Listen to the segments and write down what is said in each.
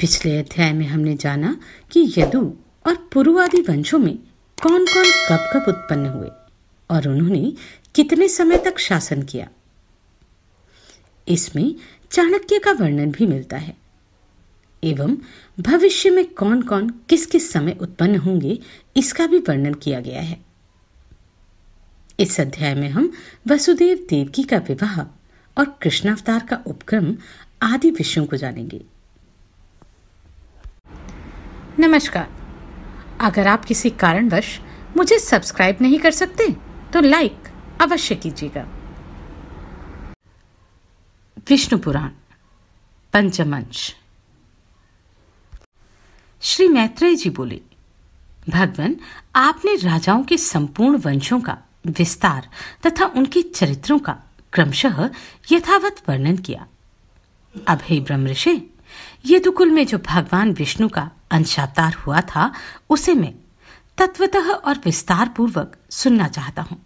पिछले अध्याय में हमने जाना कि यदु और पुरुवादि वंशों में कौन कौन कब कब उत्पन्न हुए और उन्होंने कितने समय तक शासन किया इसमें चाणक्य का वर्णन भी मिलता है एवं भविष्य में कौन कौन किस किस समय उत्पन्न होंगे इसका भी वर्णन किया गया है इस अध्याय में हम वसुदेव देवकी का विवाह और कृष्णावतार का उपक्रम आदि विषयों को जानेंगे नमस्कार अगर आप किसी कारणवश मुझे सब्सक्राइब नहीं कर सकते तो लाइक अवश्य कीजिएगा विष्णु पुराण पंचमंश श्री मैत्रेय जी बोले भगवान आपने राजाओं के संपूर्ण वंशों का विस्तार तथा उनके चरित्रों का क्रमशः यथावत वर्णन किया अब हे ब्रह्म ऋषि यदुकुल तो में जो भगवान विष्णु का अंशातार हुआ था उसे मैं तत्वतः और विस्तार पूर्वक सुनना चाहता हूं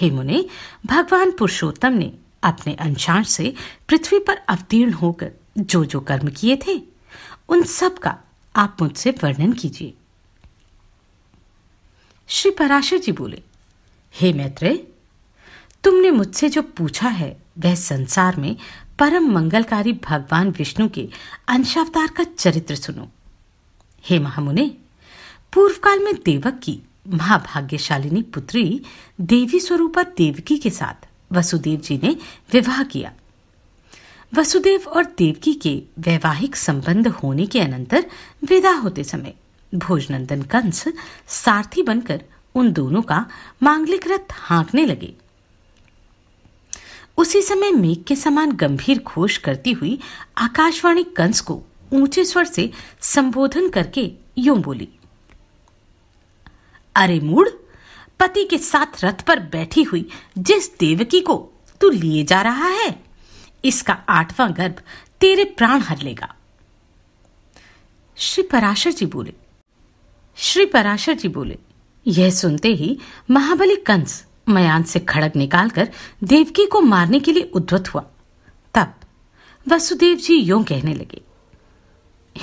हे मुनि भगवान पुरुषोत्तम ने अपने अंशांश से पृथ्वी पर अवतीर्ण होकर जो जो कर्म किए थे उन सब का आप मुझसे वर्णन कीजिए श्री पराशर जी बोले हे मैत्रेय तुमने मुझसे जो पूछा है वह संसार में परम मंगलकारी भगवान विष्णु के अंशावतार का चरित्र सुनो हे महामुने पूर्व काल में देवक की महाभाग्यशालिनी पुत्री देवी स्वरूपा देवकी के साथ वसुदेव जी ने विवाह किया वसुदेव और देवकी के वैवाहिक संबंध होने के अनंतर विदा होते समय भोजनंदन कंस सारथी बनकर उन दोनों का मांगलिक रथ हाँकने लगे उसी समय मेघ के समान गंभीर घोष करती हुई आकाशवाणी कंस को ऊंचे स्वर से संबोधन करके यूं बोली अरे मूड पति के साथ रथ पर बैठी हुई जिस देवकी को तू लिए जा रहा है इसका आठवां गर्भ तेरे प्राण हर लेगा श्री पराशर जी बोले श्री पराशर जी बोले यह सुनते ही महाबली कंस मयान से खड़क निकालकर देवकी को मारने के लिए उद्वत हुआ तब वसुदेव जी यो कहने लगे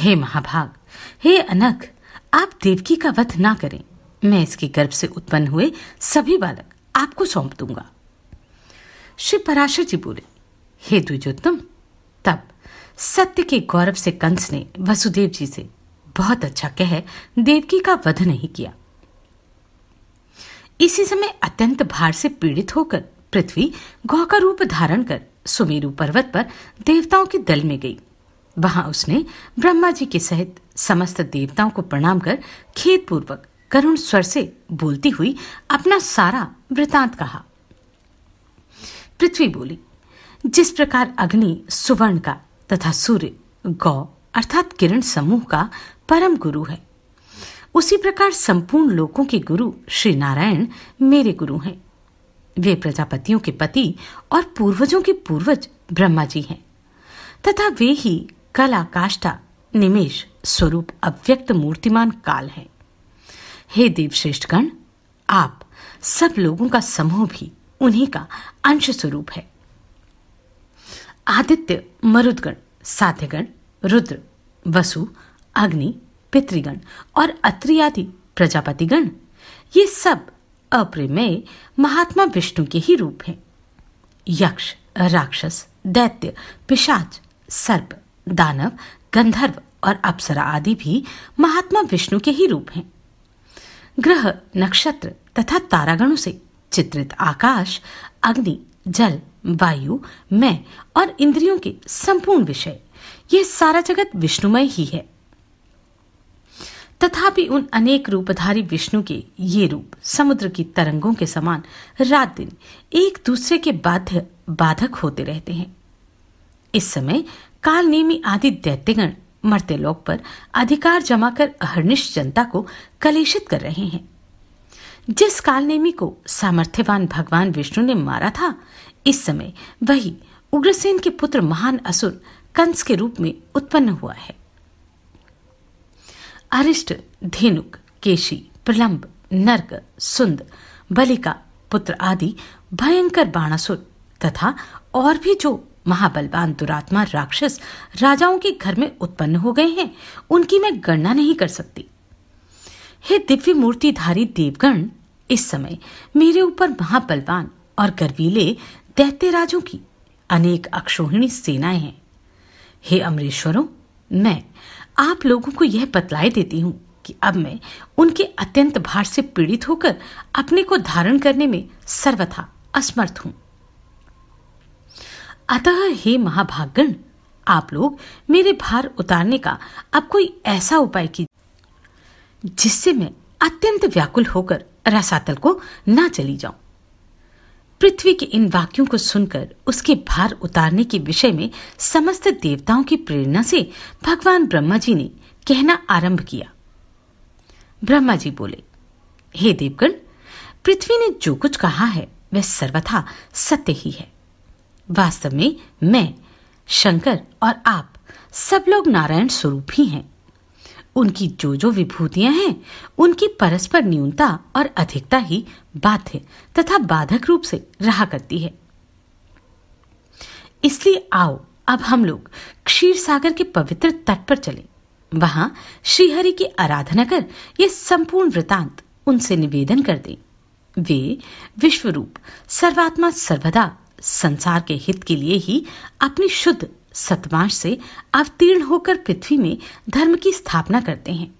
हे महाभाग हे अनक आप देवकी का वध ना करें मैं इसके गर्भ से उत्पन्न हुए सभी बालक आपको सौंप दूंगा श्री पराशर जी बोले हे द्विजोत्तम तब सत्य के गौरव से कंस ने वसुदेव जी से बहुत अच्छा कह देवकी का वध नहीं किया इसी समय अत्यंत भार से पीड़ित होकर पृथ्वी गौ का रूप धारण कर सुमेरु पर्वत पर देवताओं के दल में गई वहां उसने ब्रह्मा जी के सहित समस्त देवताओं को प्रणाम कर खेत पूर्वक करुण स्वर से बोलती हुई अपना सारा वृतांत कहा पृथ्वी बोली जिस प्रकार अग्नि सुवर्ण का तथा सूर्य गौ अर्थात किरण समूह का परम गुरु है उसी प्रकार संपूर्ण लोकों के गुरु श्री नारायण मेरे गुरु हैं वे प्रजापतियों के पति और पूर्वजों के पूर्वज ब्रह्मा जी हैं तथा वे ही कला काष्ठा निमेश स्वरूप अव्यक्त मूर्तिमान काल है हे देवश्रेष्ठगण आप सब लोगों का समूह भी उन्हीं का अंश स्वरूप है आदित्य मरुदगण साध्यगण रुद्र वसु अग्नि पितृगण और अत्रियादि प्रजापतिगण ये सब अप्रमेय महात्मा विष्णु के ही रूप हैं यक्ष राक्षस दैत्य पिशाच सर्प दानव गंधर्व और अप्सरा आदि भी महात्मा विष्णु के ही रूप हैं ग्रह नक्षत्र तथा तारागणों से चित्रित आकाश अग्नि जल वायु मैं और इंद्रियों के संपूर्ण विषय ये सारा जगत विष्णुमय ही है तथापि उन अनेक रूपधारी विष्णु के ये रूप समुद्र की तरंगों के समान रात दिन एक दूसरे के बाध्य बाधक होते रहते हैं इस समय कालनेमी आदि दैत्यगण मरते लोक पर अधिकार जमा कर अहर्निश जनता को कलेशित कर रहे हैं जिस कालनेमी को सामर्थ्यवान भगवान विष्णु ने मारा था इस समय वही उग्रसेन के पुत्र महान असुर कंस के रूप में उत्पन्न हुआ है अरिष्ट धेनुक केशी प्रलंब नर्क सुंद बलिका पुत्र आदि भयंकर बाणासुर तथा और भी जो महाबलवान दुरात्मा राक्षस राजाओं के घर में उत्पन्न हो गए हैं उनकी मैं गणना नहीं कर सकती हे दिव्य मूर्तिधारी देवगण इस समय मेरे ऊपर महाबलवान और गर्वीले दैत्य राजों की अनेक अक्षोहिणी सेनाएं हैं हे अमरेश्वरों मैं आप लोगों को यह बतलाए देती हूँ कि अब मैं उनके अत्यंत भार से पीड़ित होकर अपने को धारण करने में सर्वथा असमर्थ हूं अतः हे महाभागण आप लोग मेरे भार उतारने का अब कोई ऐसा उपाय कीजिए जिससे मैं अत्यंत व्याकुल होकर रसातल को ना चली जाऊं पृथ्वी के इन वाक्यों को सुनकर उसके भार उतारने के विषय में समस्त देवताओं की प्रेरणा से भगवान ब्रह्मा जी ने कहना आरंभ किया ब्रह्मा जी बोले हे देवगण पृथ्वी ने जो कुछ कहा है वह सर्वथा सत्य ही है वास्तव में मैं शंकर और आप सब लोग नारायण स्वरूप ही हैं उनकी जो जो विभूतियां हैं उनकी परस्पर न्यूनता और अधिकता ही बाध्य तथा बाधक रूप से रहा करती है इसलिए आओ अब हम लोग क्षीर सागर के पवित्र तट पर चले वहां श्रीहरि की आराधना कर यह संपूर्ण वृतांत उनसे निवेदन कर दें वे विश्वरूप सर्वात्मा सर्वदा संसार के हित के लिए ही अपनी शुद्ध सतमाश से अवतीर्ण होकर पृथ्वी में धर्म की स्थापना करते हैं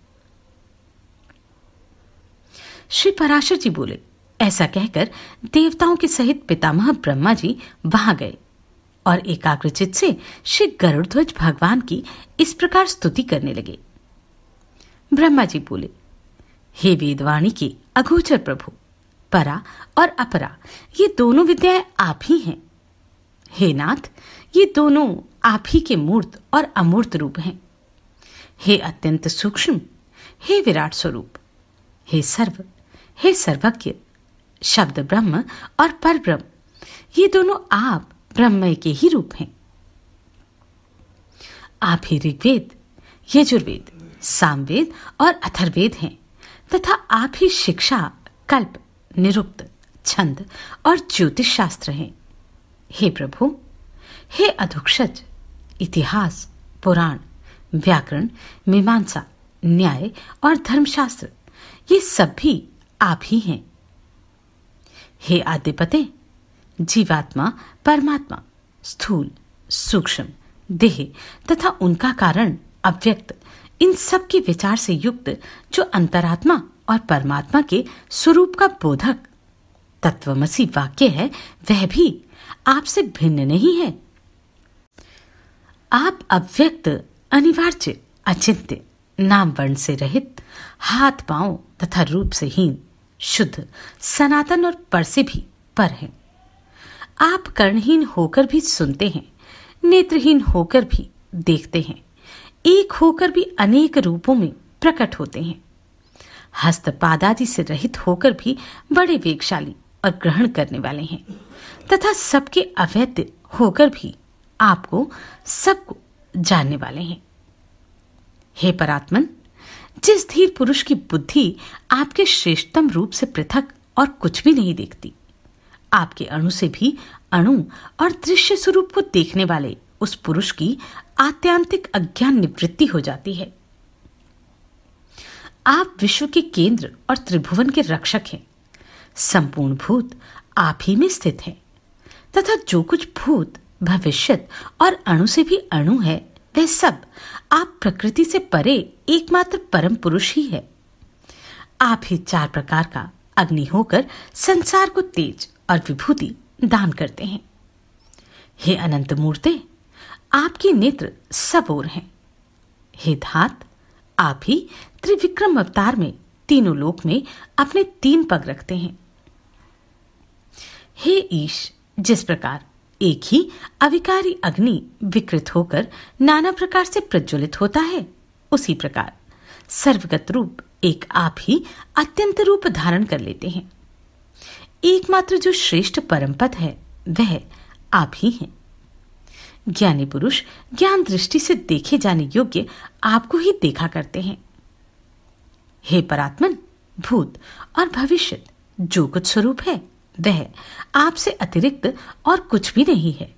श्री पराशर जी बोले ऐसा कहकर देवताओं के सहित पितामह ब्रह्मा जी वहां गए और एकाग्रचित से श्री गरुड़ध्वज भगवान की इस प्रकार स्तुति करने लगे ब्रह्मा जी बोले हे वेदवाणी के अगोचर प्रभु परा और अपरा ये दोनों विद्याएं आप ही हैं हे नाथ ये दोनों आप ही के मूर्त और अमूर्त रूप हैं हे अत्यंत सूक्ष्म हे विराट स्वरूप हे सर्व हे सर्वज्ञ शब्द ब्रह्म और पर ब्रह्म ये दोनों आप ब्रह्म के ही रूप हैं आप ही ऋग्वेद यजुर्वेद सामवेद और अथर्वेद हैं तथा आप ही शिक्षा कल्प निरुक्त छंद और ज्योतिष शास्त्र हैं हे प्रभु हे अधुक्षज इतिहास पुराण व्याकरण मीमांसा न्याय और धर्मशास्त्र ये सब भी आप ही हैं हे आद्यपते जीवात्मा परमात्मा स्थूल सूक्ष्म देह तथा उनका कारण अव्यक्त इन सब के विचार से युक्त जो अंतरात्मा और परमात्मा के स्वरूप का बोधक तत्वमसी वाक्य है वह भी आपसे भिन्न नहीं है आप अव्यक्त अनिवार्य अचिंत्य नाम वर्ण से रहित हाथ पांव तथा रूप से हीन शुद्ध सनातन और पर से भी पर हैं आप कर्णहीन होकर भी सुनते हैं नेत्रहीन होकर भी देखते हैं एक होकर भी अनेक रूपों में प्रकट होते हैं पादादि से रहित होकर भी बड़े वेगशाली और ग्रहण करने वाले हैं तथा सबके अवैध होकर भी आपको सबको जानने वाले हैं हे परात्मन जिस धीर पुरुष की बुद्धि आपके श्रेष्ठतम रूप से पृथक और कुछ भी नहीं देखती आपके अणु से भी अणु और दृश्य स्वरूप को देखने वाले उस पुरुष की आत्यांतिक अज्ञान निवृत्ति हो जाती है आप विश्व के केंद्र और त्रिभुवन के रक्षक हैं संपूर्ण भूत आप ही में स्थित हैं तथा जो कुछ भूत भविष्य और अणु से भी अणु है वह सब आप प्रकृति से परे एकमात्र परम पुरुष ही है आप ही चार प्रकार का अग्नि होकर संसार को तेज और विभूति दान करते हैं हे अनंत मूर्ते आपके नेत्र सब ओर हैं हे धात आप ही त्रिविक्रम अवतार में तीनों लोक में अपने तीन पग रखते हैं हे ईश जिस प्रकार एक ही अविकारी अग्नि विकृत होकर नाना प्रकार से प्रज्वलित होता है उसी प्रकार सर्वगत रूप एक आप ही अत्यंत रूप धारण कर लेते हैं एकमात्र जो श्रेष्ठ परमपद है वह आप ही हैं ज्ञानी पुरुष ज्ञान दृष्टि से देखे जाने योग्य आपको ही देखा करते हैं हे परात्मन भूत और भविष्य जो कुछ स्वरूप है वह आपसे अतिरिक्त और कुछ भी नहीं है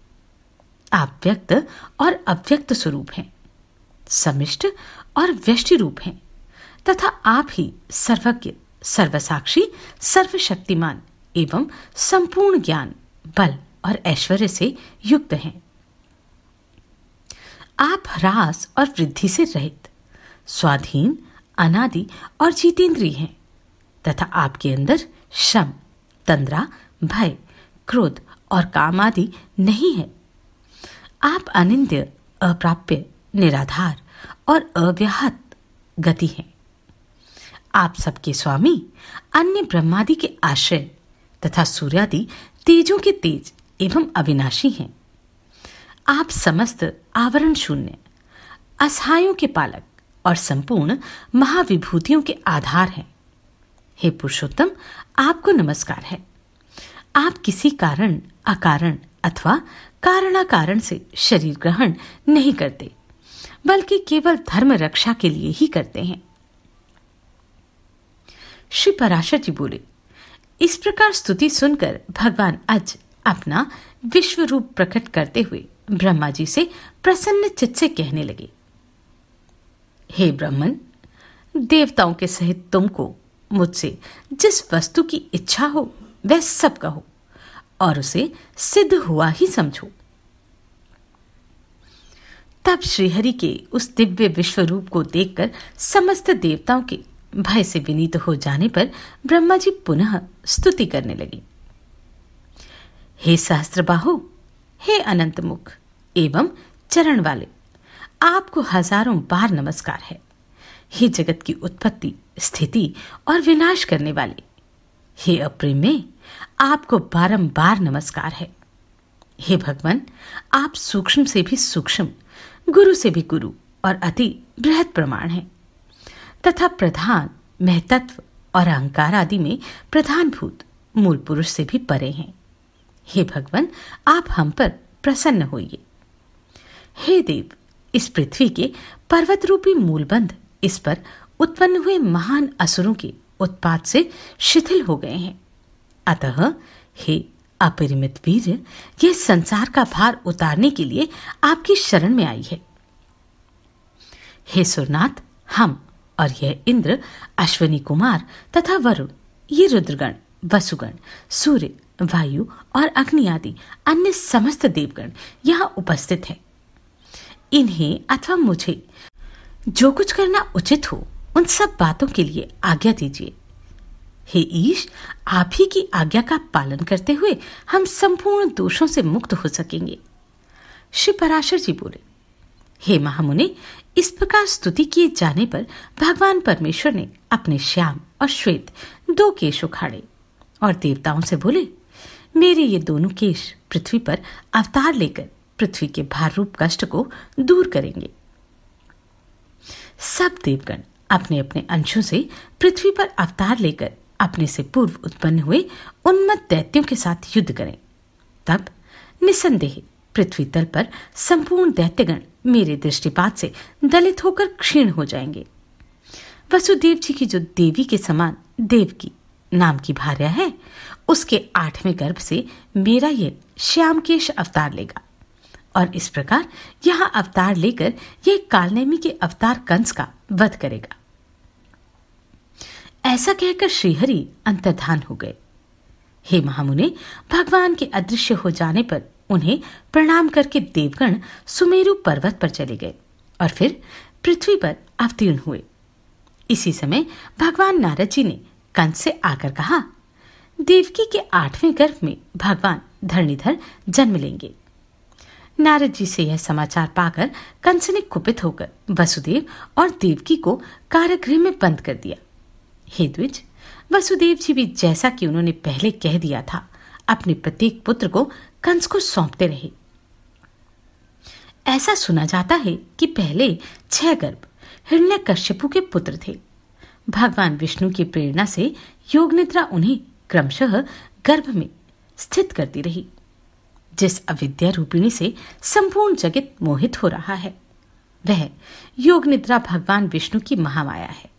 आप व्यक्त और अव्यक्त स्वरूप हैं समिष्ट और व्यष्टि रूप हैं तथा आप ही सर्वज्ञ सर्वसाक्षी सर्वशक्तिमान एवं संपूर्ण ज्ञान बल और ऐश्वर्य से युक्त हैं आप ह्रास और वृद्धि से रहित स्वाधीन अनादि और जितेंद्रीय हैं तथा आपके अंदर श्रम तंद्रा भय क्रोध और काम आदि नहीं है आप अनिंद्य अप्राप्य निराधार और अव्याहत गति हैं आप सबके स्वामी अन्य ब्रह्मादि के आश्रय तथा सूर्यादि तेजों के तेज एवं अविनाशी हैं आप समस्त आवरण शून्य असहायों के पालक और संपूर्ण महाविभूतियों के आधार हैं हे पुरुषोत्तम आपको नमस्कार है आप किसी कारण अकारण अथवा कारणाकारण से शरीर ग्रहण नहीं करते बल्कि केवल धर्म रक्षा के लिए ही करते हैं श्री पराशर जी बोले इस प्रकार स्तुति सुनकर भगवान अज अपना विश्व रूप प्रकट करते हुए ब्रह्मा जी से प्रसन्न चित से कहने लगे हे ब्रह्मन देवताओं के सहित तुमको मुझसे जिस वस्तु की इच्छा हो वह सब कहो और उसे सिद्ध हुआ ही समझो तब श्रीहरि के उस दिव्य विश्व रूप को देखकर समस्त देवताओं के भय से विनीत हो जाने पर ब्रह्मा जी पुनः स्तुति करने लगे हे सहस्त्रबाहु हे अनंत मुख एवं चरण वाले आपको हजारों बार नमस्कार है हे जगत की उत्पत्ति स्थिति और विनाश करने वाले हे अप्रेमे आपको बारंबार नमस्कार है हे भगवान आप सूक्ष्म से भी सूक्ष्म गुरु से भी गुरु और अति बृहद प्रमाण है तथा प्रधान महतत्व और अहंकार आदि में प्रधान भूत मूल पुरुष से भी परे हैं हे भगवान आप हम पर प्रसन्न होइए हे देव इस पृथ्वी के पर्वत रूपी मूलबंध इस पर उत्पन्न हुए महान असुरों के उत्पाद से शिथिल हो गए हैं अतः हे अपरिमित वीर यह संसार का भार उतारने के लिए आपकी शरण में आई है हे सुरनाथ हम और यह इंद्र अश्वनी कुमार तथा वरुण ये रुद्रगण वसुगण सूर्य वायु और अग्नि आदि अन्य समस्त देवगण यहाँ उपस्थित हैं इन्हें अथवा मुझे जो कुछ करना उचित हो उन सब बातों के लिए आज्ञा दीजिए हे ईश आप ही की आज्ञा का पालन करते हुए हम संपूर्ण दोषों से मुक्त हो सकेंगे श्री पराशर जी बोले हे महामुनि इस प्रकार स्तुति किए जाने पर भगवान परमेश्वर ने अपने श्याम और श्वेत दो केश उखाड़े और देवताओं से बोले मेरे ये दोनों केश पृथ्वी पर अवतार लेकर पृथ्वी के भार रूप कष्ट को दूर करेंगे सब देवगण अपने अपने अंशों से पृथ्वी पर अवतार लेकर अपने से पूर्व उत्पन्न हुए उन्मत्त दैत्यों के साथ युद्ध करें तब निसंदेह पृथ्वी तल पर संपूर्ण दैत्यगण मेरे दृष्टिपात से दलित होकर क्षीण हो जाएंगे वसुदेव जी की जो देवी के समान देव की नाम की भार्या है उसके आठवें गर्भ से मेरा यह श्यामकेश अवतार लेगा और इस प्रकार यहां अवतार लेकर यह कालनेमी के अवतार कंस का वध करेगा ऐसा कहकर श्रीहरि अंतर्धान हो गए हे महामुने भगवान के अदृश्य हो जाने पर उन्हें प्रणाम करके देवगण सुमेरु पर्वत पर चले गए और फिर पृथ्वी पर अवतीर्ण हुए इसी समय भगवान नारद जी ने कंस से आकर कहा देवकी के आठवें गर्भ में भगवान धरणीधर जन्म लेंगे नारद जी से यह समाचार पाकर कंस ने कुपित होकर वसुदेव और देवकी को कारागृह में बंद कर दिया हे द्विज वसुदेव जी भी जैसा कि उन्होंने पहले कह दिया था अपने प्रत्येक पुत्र को कंस को सौंपते रहे ऐसा सुना जाता है कि पहले छह गर्भ हिरण्य कश्यपु के पुत्र थे भगवान विष्णु की प्रेरणा से योग निद्रा उन्हें क्रमशः गर्भ में स्थित करती रही जिस अविद्या रूपिणी से संपूर्ण जगत मोहित हो रहा है वह योग निद्रा भगवान विष्णु की महामाया है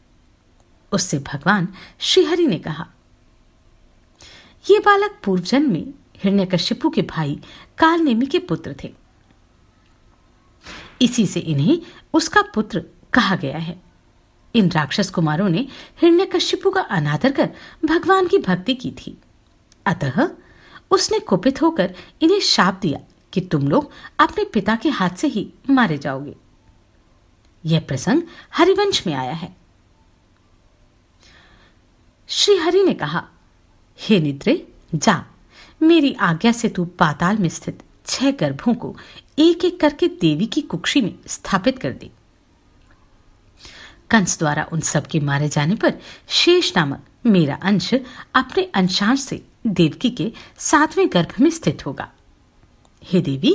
उससे भगवान श्रीहरि ने कहा ये बालक पूर्वजन्म में हिरण्यकश्यपु के भाई कालनेमी के पुत्र थे इसी से इन्हें उसका पुत्र कहा गया है इन राक्षस कुमारों ने हिरण्यकश्यपु का अनादर कर भगवान की भक्ति की थी अतः उसने कुपित होकर इन्हें शाप दिया कि तुम लोग अपने पिता के हाथ से ही मारे जाओगे यह प्रसंग हरिवंश में आया है श्री हरि ने कहा हे निद्रे जा मेरी आज्ञा से तू पाताल में स्थित छह गर्भों को एक एक करके देवी की कुक्षी में स्थापित कर दे कंस द्वारा उन सबके मारे जाने पर शेष नामक मेरा अंश अपने अंशांश से देवकी के सातवें गर्भ में स्थित होगा हे देवी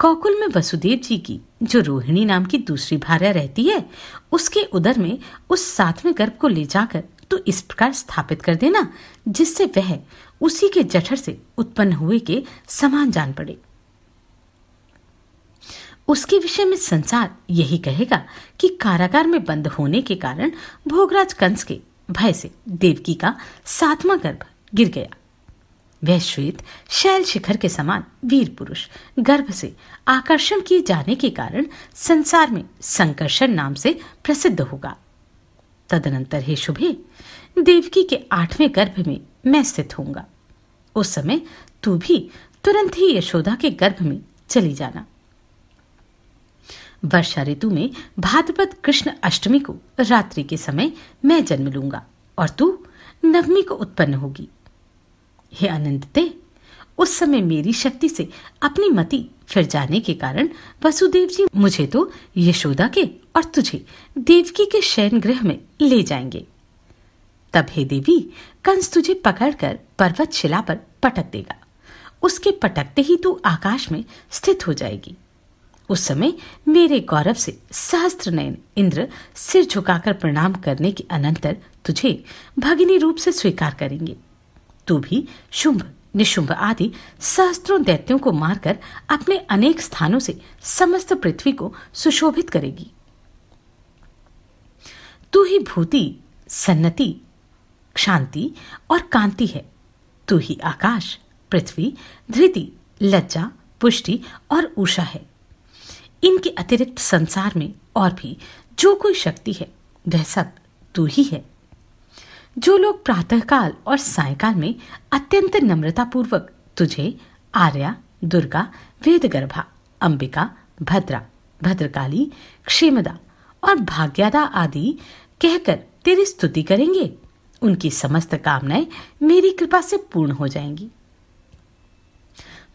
गोकुल में वसुदेव जी की जो रोहिणी नाम की दूसरी भार्या रहती है उसके उदर में उस सातवें गर्भ को ले जाकर तू इस प्रकार स्थापित कर देना जिससे वह उसी के जठर से उत्पन्न हुए के समान जान पड़े उसके विषय में संसार यही कहेगा कि कारागार में बंद होने के कारण भोगराज कंस के भय से देवकी का सातवां गर्भ गिर गया वह श्वेत शैल शिखर के समान वीर पुरुष गर्भ से आकर्षण किए जाने के कारण संसार में संकर्षण नाम से प्रसिद्ध होगा तदनंतर हे शुभे देवकी के आठवें गर्भ में मैं स्थित होऊंगा उस समय तू भी तुरंत ही यशोदा के गर्भ में चली जाना वर्षा ऋतु में भाद्रपद कृष्ण अष्टमी को रात्रि के समय मैं जन्म लूंगा और तू नवमी को उत्पन्न होगी हे आनंदते उस समय मेरी शक्ति से अपनी मति फिर जाने के कारण वसुदेव जी मुझे तो यशोदा के और तुझे देवकी के शयन गृह में ले जाएंगे तब हे देवी कंस तुझे पकड़कर पर्वत शिला पर पटक देगा उसके पटकते ही तू आकाश में स्थित हो जाएगी उस समय मेरे गौरव से सहस्त्र नयन इंद्र सिर झुकाकर प्रणाम करने के अनंतर तुझे भगिनी रूप से स्वीकार करेंगे तू भी शुंभ निशुंभ आदि सहस्त्रों दैत्यों को मारकर अपने अनेक स्थानों से समस्त पृथ्वी को सुशोभित करेगी तू ही भूति सन्नति शांति और कांति है तू ही आकाश पृथ्वी धृति लज्जा पुष्टि और ऊषा है इनके अतिरिक्त संसार में और भी जो कोई शक्ति है वह सब तू ही है जो लोग प्रातःकाल और सायकाल में अत्यंत नम्रतापूर्वक तुझे आर्या दुर्गा वेदगर्भा अंबिका भद्रा भद्रकाली क्षेमदा और भाग्यादा आदि कहकर तेरी स्तुति करेंगे उनकी समस्त कामनाएं मेरी कृपा से पूर्ण हो जाएंगी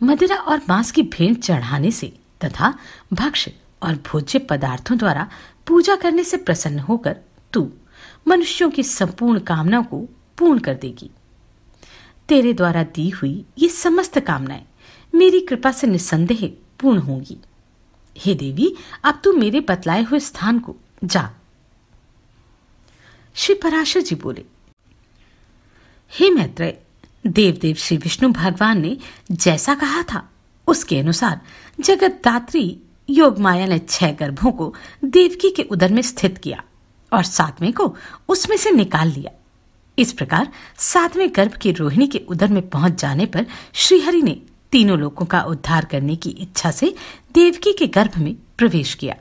मदिरा और मांस की भेंट चढ़ाने से तथा भक्ष्य और भोज्य पदार्थों द्वारा पूजा करने से प्रसन्न होकर तू मनुष्यों की संपूर्ण कामना को पूर्ण कर देगी तेरे द्वारा दी हुई ये समस्त कामनाएं मेरी कृपा से निसंदेह पूर्ण होंगी हे देवी अब तू मेरे बतलाए हुए स्थान को जा श्री पराशर जी बोले हे मैत्र देवदेव श्री विष्णु भगवान ने जैसा कहा था उसके अनुसार जगत दात्री योग माया ने छह गर्भों को देवकी के उदर में स्थित किया और सातवें को उसमें से निकाल लिया इस प्रकार सातवें गर्भ की रोहिणी के उदर में पहुंच जाने पर श्रीहरि ने तीनों लोगों का उद्धार करने की इच्छा से देवकी के गर्भ में प्रवेश किया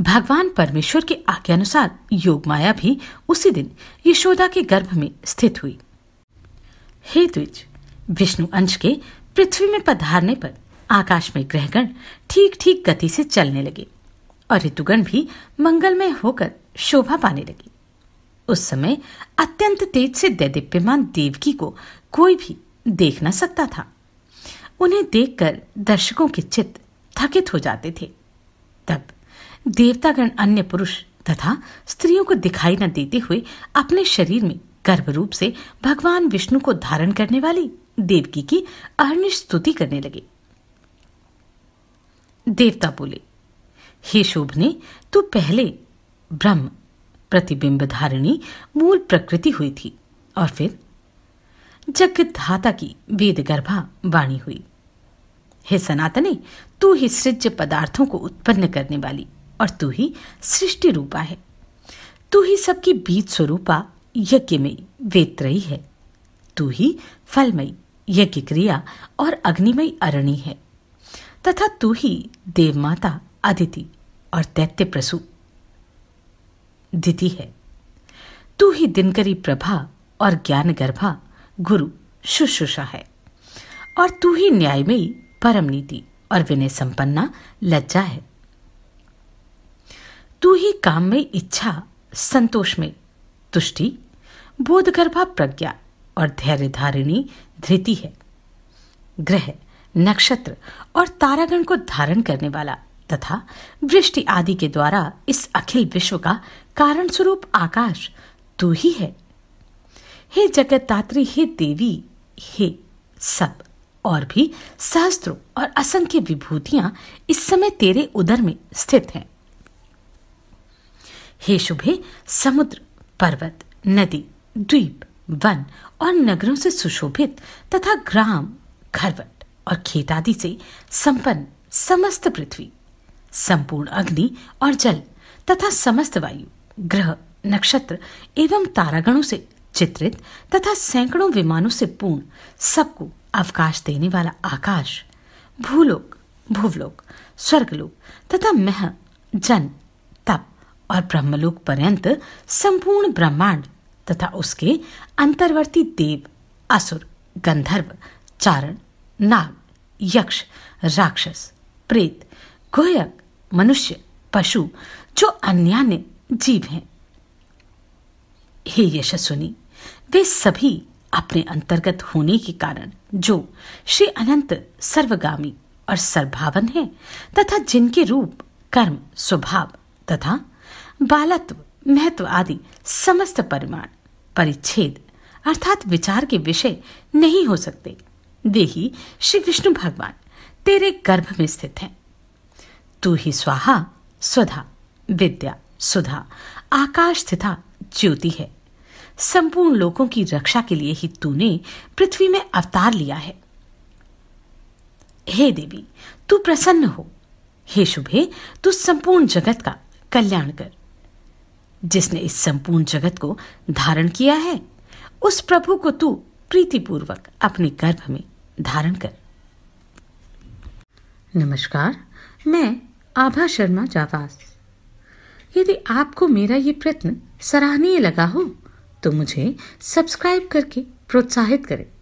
भगवान परमेश्वर के आज्ञानुसार योग माया भी उसी दिन यशोदा के गर्भ में स्थित हुई हे द्विज विष्णु अंश के पृथ्वी में पधारने पर आकाश में ग्रहगण ठीक ठीक गति से चलने लगे और ऋतुगण भी मंगलमय होकर शोभा पाने लगी उस समय अत्यंत तेज से दैदिप्यमान देवकी को कोई भी देख न सकता था उन्हें देखकर दर्शकों के चित्त थकित हो जाते थे तब देवतागण अन्य पुरुष तथा स्त्रियों को दिखाई न देते हुए अपने शरीर में गर्भ रूप से भगवान विष्णु को धारण करने वाली देवकी की अहर्निश स्तुति करने लगे देवता बोले हे शोभने तू पहले ब्रह्म प्रतिबिंब धारिणी मूल प्रकृति हुई थी और फिर धाता की वेद गर्भा वाणी हुई हे सनातने तू ही सृज पदार्थों को उत्पन्न करने वाली और तू ही सृष्टि रूपा है तू ही सबकी बीज स्वरूपा में वेत्रयी है तू ही फलमयी यज्ञ क्रिया और अग्निमयी अरणी है तथा तू ही देवमाता अदिति और दैत्य प्रसु दिति है तू ही दिनकरी प्रभा और ज्ञान गर्भा गुरु शुश्रूषा है और तू ही न्यायमयी परम नीति और विनय संपन्ना लज्जा है तू ही काम में इच्छा संतोष में तुष्टि बोधगर्भा प्रज्ञा और धैर्य धारिणी धृति है ग्रह नक्षत्र और तारागण को धारण करने वाला तथा वृष्टि आदि के द्वारा इस अखिल विश्व का कारण स्वरूप आकाश तू ही है हे जगतदात्री हे देवी हे सब और भी सहस्त्रों और असंख्य विभूतियां इस समय तेरे उदर में स्थित हैं हे शुभे समुद्र पर्वत नदी द्वीप वन और नगरों से सुशोभित तथा ग्राम घरवट और खेत आदि से संपन्न समस्त पृथ्वी संपूर्ण अग्नि और जल तथा समस्त वायु ग्रह नक्षत्र एवं तारागणों से चित्रित तथा सैकड़ों विमानों से पूर्ण सबको अवकाश देने वाला आकाश भूलोक भूवलोक स्वर्गलोक तथा मह जन तप और ब्रह्मलोक पर्यंत संपूर्ण ब्रह्मांड तथा उसके अंतर्वर्ती देव असुर गंधर्व चारण नाग यक्ष राक्षस प्रेत गोयक मनुष्य पशु जो अन्यान्य जीव हैं हे यशस्विनी वे सभी अपने अंतर्गत होने के कारण जो श्री अनंत सर्वगामी और सर्वभावन है तथा जिनके रूप कर्म स्वभाव तथा बालत्व महत्व आदि समस्त परिमाण परिच्छेद अर्थात विचार के विषय नहीं हो सकते वे ही श्री विष्णु भगवान तेरे गर्भ में स्थित हैं तू ही स्वाहा स्वधा विद्या सुधा आकाश तथा ज्योति है संपूर्ण लोगों की रक्षा के लिए ही तूने पृथ्वी में अवतार लिया है हे देवी तू प्रसन्न हो हे शुभे तू संपूर्ण जगत का कल्याण कर जिसने इस संपूर्ण जगत को धारण किया है उस प्रभु को तू प्रीतिपूर्वक अपने गर्भ में धारण कर नमस्कार मैं आभा शर्मा जावास यदि आपको मेरा ये प्रयत्न सराहनीय लगा हो तो मुझे सब्सक्राइब करके प्रोत्साहित करें